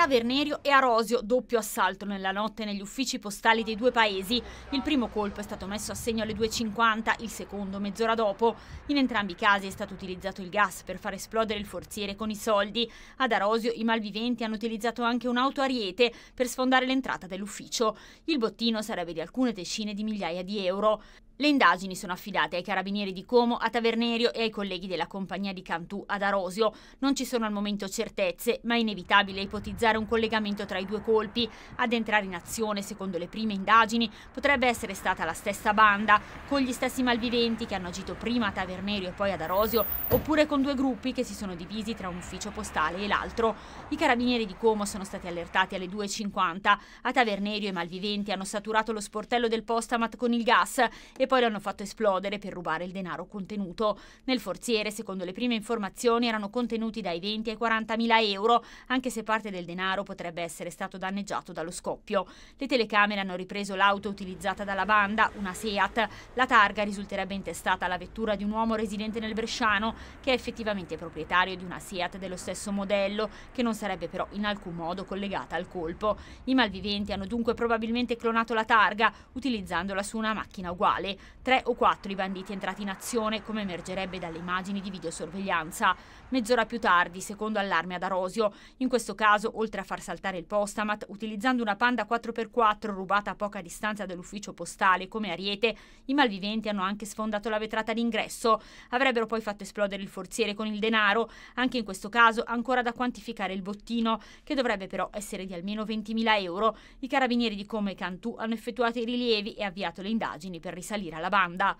a Vernerio e Arosio, doppio assalto nella notte negli uffici postali dei due paesi. Il primo colpo è stato messo a segno alle 2.50, il secondo mezz'ora dopo. In entrambi i casi è stato utilizzato il gas per far esplodere il forziere con i soldi. Ad Arosio i malviventi hanno utilizzato anche un'auto a riete per sfondare l'entrata dell'ufficio. Il bottino sarebbe di alcune decine di migliaia di euro. Le indagini sono affidate ai carabinieri di Como, a Tavernerio e ai colleghi della compagnia di Cantù ad Arosio. Non ci sono al momento certezze, ma è inevitabile ipotizzare un collegamento tra i due colpi. Ad entrare in azione, secondo le prime indagini, potrebbe essere stata la stessa banda, con gli stessi malviventi che hanno agito prima a Tavernerio e poi ad Arosio, oppure con due gruppi che si sono divisi tra un ufficio postale e l'altro. I carabinieri di Como sono stati allertati alle 2.50. A Tavernerio i malviventi hanno saturato lo sportello del Postamat con il gas e poi lo hanno fatto esplodere per rubare il denaro contenuto. Nel forziere, secondo le prime informazioni, erano contenuti dai 20 ai 40 mila euro, anche se parte del denaro potrebbe essere stato danneggiato dallo scoppio. Le telecamere hanno ripreso l'auto utilizzata dalla banda, una Seat. La targa risulterebbe intestata alla vettura di un uomo residente nel Bresciano, che è effettivamente proprietario di una Seat dello stesso modello, che non sarebbe però in alcun modo collegata al colpo. I malviventi hanno dunque probabilmente clonato la targa, utilizzandola su una macchina uguale tre o quattro i banditi entrati in azione, come emergerebbe dalle immagini di videosorveglianza. Mezz'ora più tardi, secondo allarme ad Arosio. In questo caso, oltre a far saltare il postamat, utilizzando una panda 4x4 rubata a poca distanza dall'ufficio postale come Ariete, i malviventi hanno anche sfondato la vetrata d'ingresso. Avrebbero poi fatto esplodere il forziere con il denaro, anche in questo caso ancora da quantificare il bottino, che dovrebbe però essere di almeno 20.000 euro. I carabinieri di Come Cantù hanno effettuato i rilievi e avviato le indagini per risalire dire alla banda